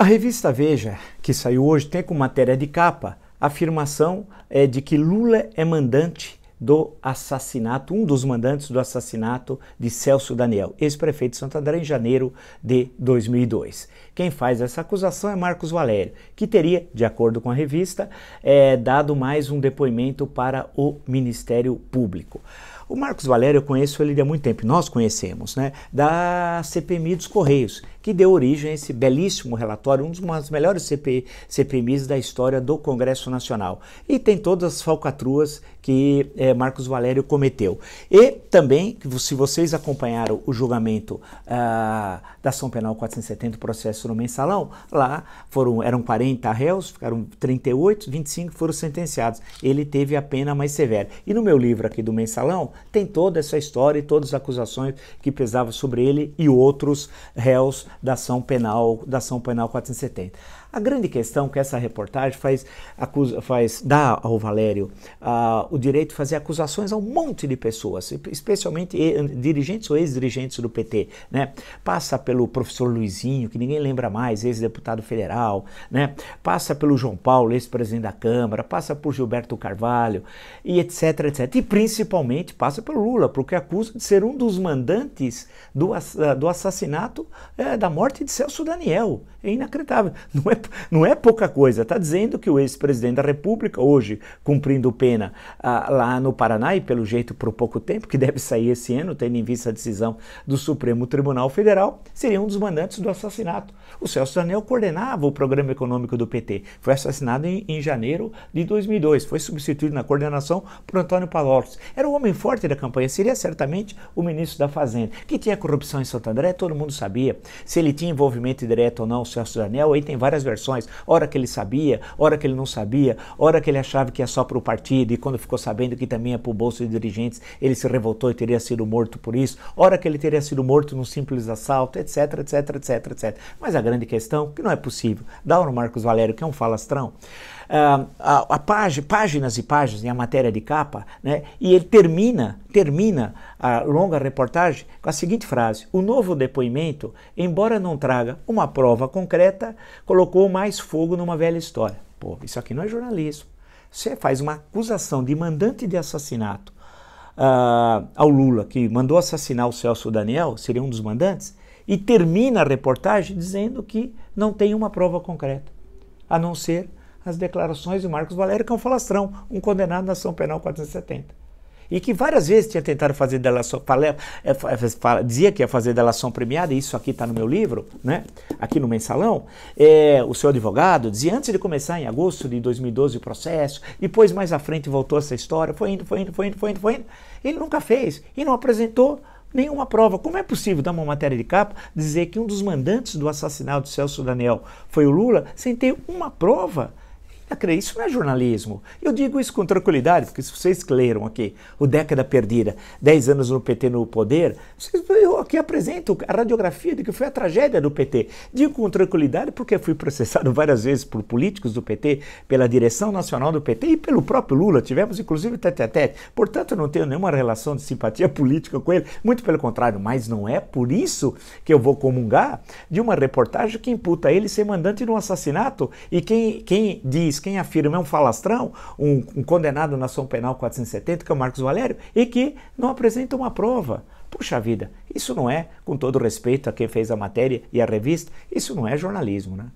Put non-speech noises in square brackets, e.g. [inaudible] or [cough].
A revista Veja, que saiu hoje, tem como matéria de capa a afirmação é, de que Lula é mandante do assassinato, um dos mandantes do assassinato de Celso Daniel, ex-prefeito de Santo André, em janeiro de 2002. Quem faz essa acusação é Marcos Valério, que teria, de acordo com a revista, é, dado mais um depoimento para o Ministério Público. O Marcos Valério, eu conheço ele há muito tempo, nós conhecemos, né, da CPMI dos Correios, que deu origem a esse belíssimo relatório, um dos melhores CP, CPMIs da história do Congresso Nacional. E tem todas as falcatruas que é, Marcos Valério cometeu. E também, se vocês acompanharam o julgamento ah, da ação penal 470, processo no mensalão, lá foram, eram 40 réus, ficaram 38, 25 foram sentenciados. Ele teve a pena mais severa. E no meu livro aqui do mensalão, tem toda essa história e todas as acusações que pesavam sobre ele e outros réus da ação penal, da ação penal 470. A grande questão que essa reportagem faz, acusa, faz dá ao Valério uh, o direito de fazer acusações a um monte de pessoas, especialmente dirigentes ou ex-dirigentes do PT. Né? Passa pelo professor Luizinho, que ninguém lembra mais, ex-deputado federal, né? passa pelo João Paulo, ex-presidente da Câmara, passa por Gilberto Carvalho, e etc, etc. E principalmente passa pelo Lula, porque acusa de ser um dos mandantes do, ah, do assassinato é, da morte de Celso Daniel. É inacreditável. Não é não é pouca coisa. Está dizendo que o ex-presidente da República, hoje cumprindo pena ah, lá no Paraná, e pelo jeito por pouco tempo, que deve sair esse ano, tendo em vista a decisão do Supremo Tribunal Federal, seria um dos mandantes do assassinato. O Celso Daniel coordenava o programa econômico do PT. Foi assassinado em, em janeiro de 2002. Foi substituído na coordenação por Antônio Palocci. Era o homem forte da campanha. Seria certamente o ministro da Fazenda. Que tinha corrupção em Santo André, todo mundo sabia. Se ele tinha envolvimento direto ou não, o Celso Daniel, aí tem várias versões, hora que ele sabia, hora que ele não sabia, hora que ele achava que é só para o partido e quando ficou sabendo que também é para o bolso de dirigentes, ele se revoltou e teria sido morto por isso, hora que ele teria sido morto num simples assalto, etc, etc, etc, etc. Mas a grande questão, que não é possível, dá no Marcos Valério, que é um falastrão, ah, a, a, a páginas e páginas, em a matéria de capa, né? e ele termina, termina a longa reportagem com a seguinte frase: O novo depoimento, embora não traga uma prova concreta, colocou mais fogo numa velha história. Pô, isso aqui não é jornalismo. Você faz uma acusação de mandante de assassinato uh, ao Lula, que mandou assassinar o Celso Daniel, seria um dos mandantes, e termina a reportagem dizendo que não tem uma prova concreta, a não ser as declarações de Marcos Valério, que é um falastrão, um condenado na ação penal 470. E que várias vezes tinha tentado fazer delação, é, é, dizia que ia fazer delação premiada, e isso aqui está no meu livro, né? aqui no mensalão. É, o seu advogado dizia antes de começar em agosto de 2012 o processo, depois mais à frente voltou essa história, foi indo, foi indo, foi indo, foi indo, foi indo. Ele nunca fez e não apresentou nenhuma prova. Como é possível dar uma matéria de capa dizer que um dos mandantes do assassinato de Celso Daniel foi o Lula sem ter uma prova? Lacrei, ah, isso não é jornalismo. Eu digo isso com tranquilidade, porque se vocês leram aqui o Década Perdida, 10 anos no PT no poder, vocês, eu aqui apresento a radiografia de que foi a tragédia do PT. Digo com tranquilidade porque fui processado [laughs] várias vezes por políticos do PT, pela direção nacional do PT e pelo próprio Lula. Tivemos inclusive tete a tete. Portanto, não tenho nenhuma relação de simpatia [laughs] política com ele, muito pelo contrário, mas não é por isso que eu vou comungar de uma reportagem que imputa ele ser mandante de um assassinato e quem, quem diz quem afirma é um falastrão, um, um condenado na ação penal 470, que é o Marcos Valério, e que não apresenta uma prova. Puxa vida, isso não é, com todo respeito a quem fez a matéria e a revista, isso não é jornalismo, né?